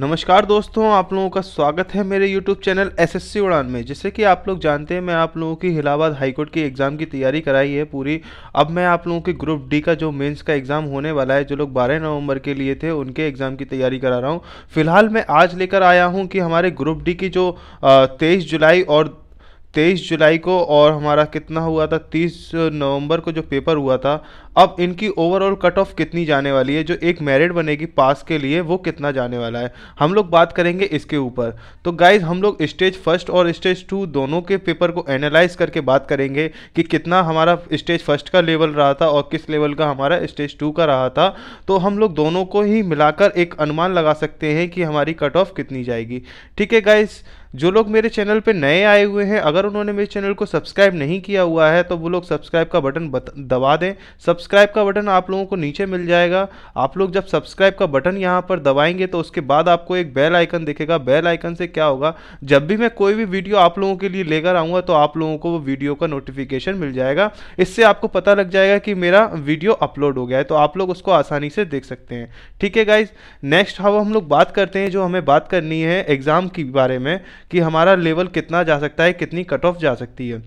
नमस्कार दोस्तों आप लोगों का स्वागत है मेरे YouTube चैनल सी उड़ान में जैसे कि आप लोग जानते हैं मैं आप लोगों की इलाहाबाद हाईकोर्ट की एग्ज़ाम की तैयारी कराई है पूरी अब मैं आप लोगों के ग्रुप डी का जो मेंस का एग्ज़ाम होने वाला है जो लोग 12 नवंबर के लिए थे उनके एग्ज़ाम की तैयारी करा रहा हूँ फिलहाल मैं आज लेकर आया हूँ कि हमारे ग्रुप डी की जो तेईस जुलाई और तेईस जुलाई को और हमारा कितना हुआ था तीस नवंबर को जो पेपर हुआ था अब इनकी ओवरऑल कट ऑफ कितनी जाने वाली है जो एक मेरिट बनेगी पास के लिए वो कितना जाने वाला है हम लोग बात करेंगे इसके ऊपर तो गाइज हम लोग स्टेज फर्स्ट और स्टेज टू दोनों के पेपर को एनालाइज करके बात करेंगे कि कितना हमारा स्टेज फर्स्ट का लेवल रहा था और किस लेवल का हमारा स्टेज टू का रहा था तो हम लोग दोनों को ही मिलाकर एक अनुमान लगा सकते हैं कि हमारी कट ऑफ कितनी जाएगी ठीक है गाइज़ जो लोग मेरे चैनल पे नए आए हुए हैं अगर उन्होंने मेरे चैनल को सब्सक्राइब नहीं किया हुआ है तो वो लोग सब्सक्राइब का बटन बत, दबा दें सब्सक्राइब का बटन आप लोगों को नीचे मिल जाएगा आप लोग जब सब्सक्राइब का बटन यहाँ पर दबाएंगे तो उसके बाद आपको एक बेल आइकन दिखेगा बेल आइकन से क्या होगा जब भी मैं कोई भी वीडियो आप लोगों के लिए लेकर आऊँगा तो आप लोगों को वो वीडियो का नोटिफिकेशन मिल जाएगा इससे आपको पता लग जाएगा कि मेरा वीडियो अपलोड हो गया है तो आप लोग उसको आसानी से देख सकते हैं ठीक है गाइज नेक्स्ट अब हम लोग बात करते हैं जो हमें बात करनी है एग्ज़ाम के बारे में कि हमारा लेवल कितना जा सकता है कितनी कट ऑफ जा सकती है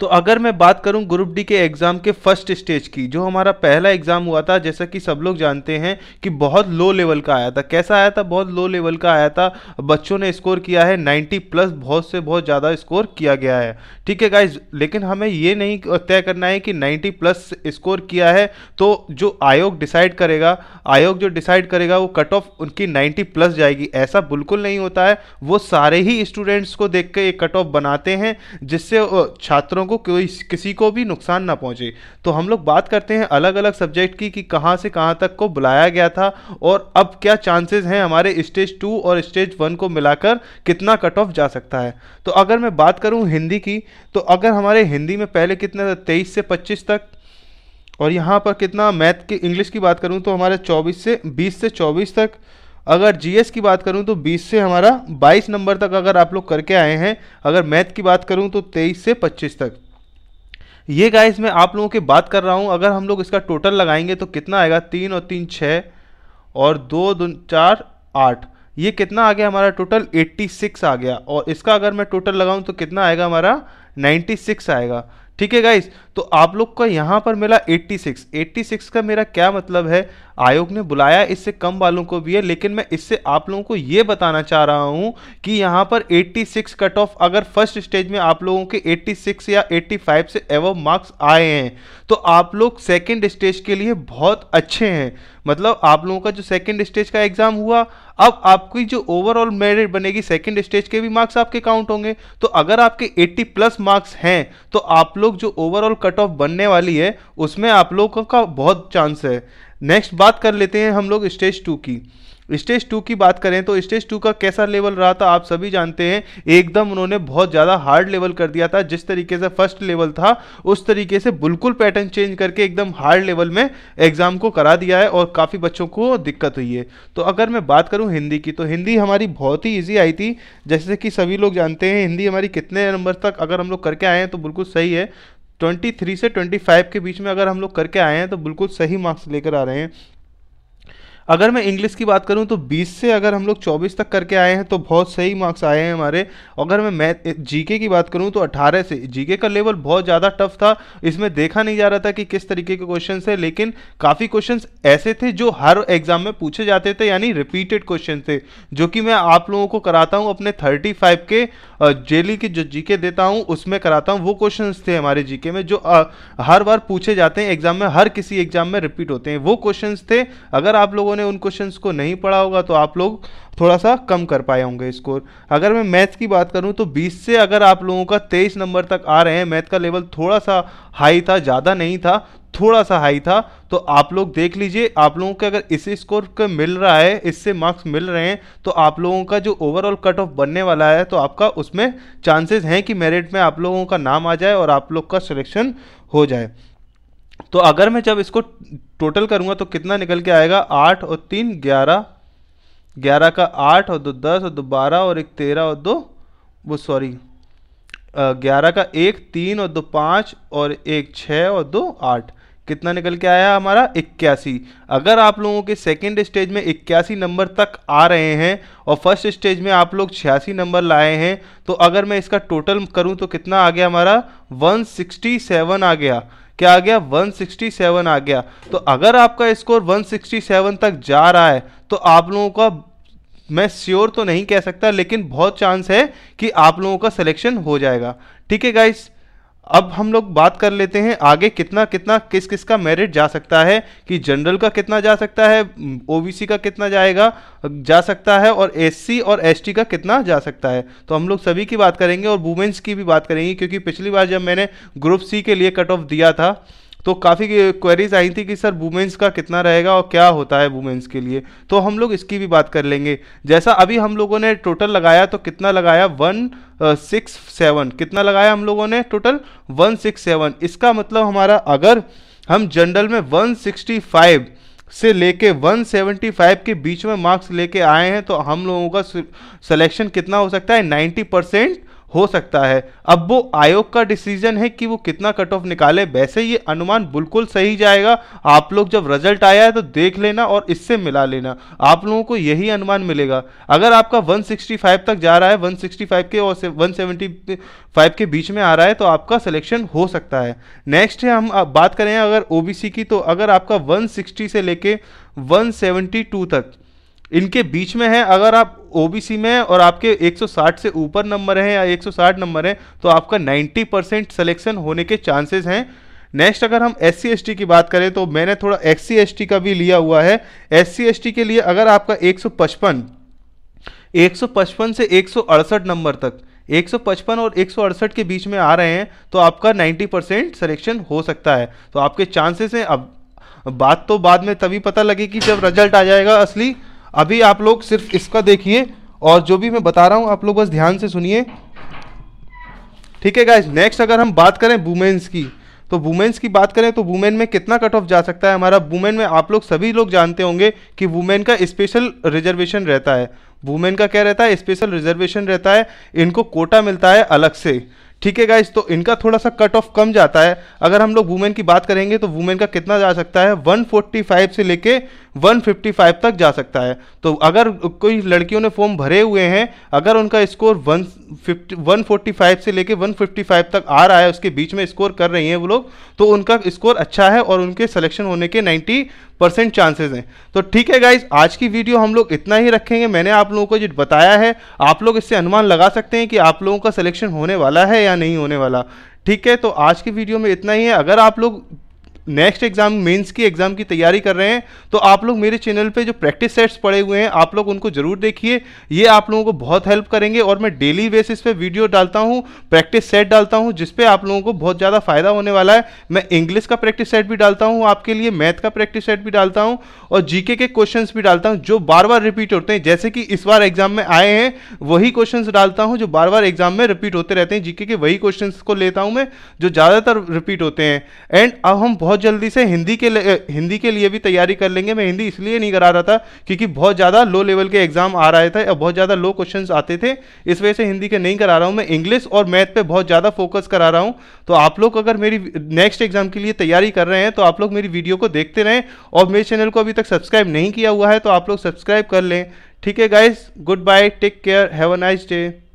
तो अगर मैं बात करूं ग्रुप डी के एग्ज़ाम के फर्स्ट स्टेज की जो हमारा पहला एग्ज़ाम हुआ था जैसा कि सब लोग जानते हैं कि बहुत लो लेवल का आया था कैसा आया था बहुत लो लेवल का आया था बच्चों ने स्कोर किया है 90 प्लस बहुत से बहुत ज़्यादा स्कोर किया गया है ठीक है गाइज लेकिन हमें ये नहीं तय करना है कि नाइन्टी प्लस स्कोर किया है तो जो आयोग डिसाइड करेगा आयोग जो डिसाइड करेगा वो कट ऑफ उनकी नाइन्टी प्लस जाएगी ऐसा बिल्कुल नहीं होता है वो सारे ही स्टूडेंट्स को देख के एक कट ऑफ बनाते हैं जिससे छात्रों छात्रों को कोई किसी को भी नुकसान ना पहुंचे तो हम लोग बात करते हैं अलग अलग सब्जेक्ट की कि कहां से कहां तक को बुलाया गया था और अब क्या चांसेस हैं हमारे स्टेज टू और स्टेज वन को मिलाकर कितना कट ऑफ जा सकता है तो अगर मैं बात करूँ हिंदी की तो अगर हमारे हिंदी में पहले कितना था तेईस से पच्चीस तक और यहाँ पर कितना मैथ की इंग्लिश की बात करूँ तो हमारे चौबीस से बीस से चौबीस तक अगर जीएस की बात करूं तो 20 से हमारा 22 नंबर तक अगर आप लोग करके आए हैं अगर मैथ की बात करूं तो 23 से 25 तक ये गाइस मैं आप लोगों की बात कर रहा हूं अगर हम लोग इसका टोटल लगाएंगे तो कितना आएगा तीन और तीन छः और दो दो चार आठ ये कितना आ गया हमारा टोटल 86 आ गया और इसका अगर मैं टोटल लगाऊं तो कितना आएगा हमारा 96 आएगा ठीक है गाइस तो आप लोग का यहाँ पर मिला 86 86 का मेरा क्या मतलब है आयोग ने बुलाया इससे कम वालों को भी है लेकिन मैं इससे आप लोगों को ये बताना चाह रहा हूँ कि यहाँ पर 86 कट ऑफ अगर फर्स्ट स्टेज में आप लोगों के 86 या 85 से एवं मार्क्स आए हैं तो आप लोग सेकेंड स्टेज के लिए बहुत अच्छे हैं मतलब आप लोगों का जो सेकेंड स्टेज का एग्ज़ाम हुआ अब आपकी जो ओवरऑल मेरिट बनेगी सेकेंड स्टेज के भी मार्क्स आपके काउंट होंगे तो अगर आपके 80 प्लस मार्क्स हैं तो आप लोग जो ओवरऑल कट ऑफ बनने वाली है उसमें आप लोगों का बहुत चांस है नेक्स्ट बात कर लेते हैं हम लोग स्टेज टू की स्टेज टू की बात करें तो स्टेज टू का कैसा लेवल रहा था आप सभी जानते हैं एकदम उन्होंने बहुत ज़्यादा हार्ड लेवल कर दिया था जिस तरीके से फर्स्ट लेवल था उस तरीके से बिल्कुल पैटर्न चेंज करके एकदम हार्ड लेवल में एग्ज़ाम को करा दिया है और काफ़ी बच्चों को दिक्कत हुई है तो अगर मैं बात करूँ हिंदी की तो हिंदी हमारी बहुत ही ईजी आई थी जैसे कि सभी लोग जानते हैं हिंदी हमारी कितने नंबर तक अगर हम लोग करके आए हैं तो बिल्कुल सही है 23 से 25 के बीच में अगर हम लोग करके आए हैं तो बिल्कुल सही मार्क्स लेकर आ रहे हैं अगर मैं इंग्लिश की बात करूँ तो बीस से अगर हम लोग चौबीस तक करके आए हैं तो बहुत सही मार्क्स आए हैं हमारे अगर मैं मैथ जीके की बात करूं तो 18 से जीके का लेवल बहुत ज़्यादा टफ था इसमें देखा नहीं जा रहा था कि किस तरीके के क्वेश्चन है लेकिन काफ़ी क्वेश्चन ऐसे थे जो हर एग्जाम में पूछे जाते थे यानी रिपीटेड क्वेश्चन थे जो कि मैं आप लोगों को कराता हूँ अपने थर्टी फाइव के जेली के जो जी देता हूँ उसमें कराता हूँ वो क्वेश्चन थे हमारे जीके में जो हर बार पूछे जाते हैं एग्जाम में हर किसी एग्जाम में रिपीट होते हैं वो क्वेश्चन थे अगर आप लोगों लोगों ने उन क्वेश्चन को नहीं पढ़ा होगा तो आप लोग थोड़ा सा कम कर पाए होंगे स्कोर अगर मैं मैथ की बात करूं तो 20 से अगर आप लोगों का 23 नंबर तक आ रहे हैं मैथ का लेवल थोड़ा सा हाई था ज़्यादा नहीं था थोड़ा सा हाई था तो आप लोग देख लीजिए आप लोगों के अगर इसी स्कोर का मिल रहा है इससे मार्क्स मिल रहे हैं तो आप लोगों का जो ओवरऑल कट ऑफ बनने वाला है तो आपका उसमें चांसेस हैं कि मेरिट में आप लोगों का नाम आ जाए और आप लोग का सिलेक्शन हो जाए तो अगर मैं जब इसको टोटल करूँगा तो कितना निकल के आएगा आठ और तीन ग्यारह ग्यारह का आठ और दो दस और दो बारह और एक तेरह और दो वो सॉरी ग्यारह का एक तीन और दो पाँच और एक छः और दो आठ कितना निकल के आया हमारा इक्यासी अगर आप लोगों के सेकेंड स्टेज में इक्यासी नंबर तक आ रहे हैं और फर्स्ट स्टेज में आप लोग छियासी नंबर लाए हैं तो अगर मैं इसका टोटल करूं तो कितना आ गया हमारा 167 आ गया क्या आ गया 167 आ गया तो अगर आपका स्कोर 167 तक जा रहा है तो आप लोगों का मैं श्योर तो नहीं कह सकता लेकिन बहुत चांस है कि आप लोगों का सिलेक्शन हो जाएगा ठीक है गाइस अब हम लोग बात कर लेते हैं आगे कितना कितना किस किस का मेरिट जा सकता है कि जनरल का कितना जा सकता है ओबीसी का कितना जाएगा जा सकता है और एससी और एसटी का कितना जा सकता है तो हम लोग सभी की बात करेंगे और वुमेंस की भी बात करेंगे क्योंकि पिछली बार जब मैंने ग्रुप सी के लिए कट ऑफ दिया था तो काफ़ी क्वेरीज आई थी कि सर वुमेंस का कितना रहेगा और क्या होता है वुमेंस के लिए तो हम लोग इसकी भी बात कर लेंगे जैसा अभी हम लोगों ने टोटल लगाया तो कितना लगाया वन सिक्स सेवन कितना लगाया हम लोगों ने टोटल वन सिक्स सेवन इसका मतलब हमारा अगर हम जनरल में वन सिक्सटी फाइव से लेके 175 के बीच में मार्क्स लेके आए हैं तो हम लोगों का सिलेक्शन कितना हो सकता है 90 परसेंट हो सकता है अब वो आयोग का डिसीजन है कि वो कितना कट ऑफ निकाले वैसे ये अनुमान बिल्कुल सही जाएगा आप लोग जब रिजल्ट आया है तो देख लेना और इससे मिला लेना आप लोगों को यही अनुमान मिलेगा अगर आपका 165 तक जा रहा है 165 के और 175 के बीच में आ रहा है तो आपका सिलेक्शन हो सकता है नेक्स्ट है हम बात करें अगर ओ की तो अगर आपका वन से लेके वन तक इनके बीच में है अगर आप ओबीसी में और आपके 160 से ऊपर नंबर हैं या 160 नंबर हैं तो आपका 90 परसेंट सलेक्शन होने के चांसेस हैं नेक्स्ट अगर हम एस सी की बात करें तो मैंने थोड़ा एस सी का भी लिया हुआ है एस सी के लिए अगर आपका 155 155 से एक नंबर तक 155 और एक के बीच में आ रहे हैं तो आपका 90 परसेंट सलेक्शन हो सकता है तो आपके चांसेस हैं अब बात तो बाद में तभी पता लगेगी जब रिजल्ट आ जाएगा असली अभी आप लोग सिर्फ इसका देखिए और जो भी मैं बता रहा हूँ आप लोग बस ध्यान से सुनिए ठीक है गाइज नेक्स्ट अगर हम बात करें वुमेन्स की तो वुमेन्स की बात करें तो वुमेन में कितना कट ऑफ जा सकता है हमारा वुमेन में आप लोग सभी लोग जानते होंगे कि वुमेन का स्पेशल रिजर्वेशन रहता है वुमेन का क्या रहता है स्पेशल रिजर्वेशन रहता है इनको कोटा मिलता है अलग से ठीक है गाइज तो इनका थोड़ा सा कट ऑफ कम जाता है अगर हम लोग वुमेन की बात करेंगे तो वुमेन का कितना जा सकता है 145 से लेके 155 तक जा सकता है तो अगर कोई लड़कियों ने फॉर्म भरे हुए हैं अगर उनका स्कोर 150 145 से लेके 155 तक आ रहा है उसके बीच में स्कोर कर रही हैं वो लोग तो उनका स्कोर अच्छा है और उनके सिलेक्शन होने के 90 परसेंट चांसेज हैं तो ठीक है गाइज आज की वीडियो हम लोग इतना ही रखेंगे मैंने आप लोगों को जो बताया है आप लोग इससे अनुमान लगा सकते हैं कि आप लोगों का सिलेक्शन होने वाला है या नहीं होने वाला ठीक है तो आज की वीडियो में इतना ही है अगर आप लोग नेक्स्ट एग्जाम मेंस की एग्जाम की तैयारी कर रहे हैं तो आप लोग मेरे चैनल पे जो प्रैक्टिस सेट्स पड़े हुए हैं आप लोग उनको जरूर देखिए ये आप लोगों को बहुत हेल्प करेंगे और मैं डेली बेसिस पे वीडियो डालता हूँ प्रैक्टिस सेट डालता हूँ जिसपे आप लोगों को बहुत ज़्यादा फायदा होने वाला है मैं इंग्लिश का प्रैक्टिस सेट भी डालता हूँ आपके लिए मैथ का प्रैक्टिस सेट भी डालता हूँ और जीके के क्वेश्चन भी डालता हूँ जो बार बार रिपीट होते हैं जैसे कि इस बार एग्जाम में आए हैं वही क्वेश्चन डालता हूँ जो बार बार एग्जाम में रिपीट होते रहते हैं जीके के वही क्वेश्चन को लेता हूँ मैं जो ज़्यादातर रिपीट होते हैं एंड अब हम बहुत बहुत जल्दी से हिंदी के हिंदी के लिए भी तैयारी कर लेंगे मैं हिंदी इसलिए नहीं करा रहा था क्योंकि बहुत ज़्यादा लो लेवल के एग्जाम आ रहे थे और बहुत ज़्यादा लो क्वेश्चन आते थे इस वजह से हिंदी के नहीं करा रहा हूँ मैं इंग्लिश और मैथ पर बहुत ज़्यादा फोकस करा रहा हूँ तो आप लोग अगर मेरी नेक्स्ट एग्जाम के लिए तैयारी कर रहे हैं तो आप लोग मेरी वीडियो को देखते रहें और मेरे चैनल को अभी तक सब्सक्राइब नहीं किया हुआ है तो आप लोग सब्सक्राइब कर लें ठीक है guys good bye take care have a nice day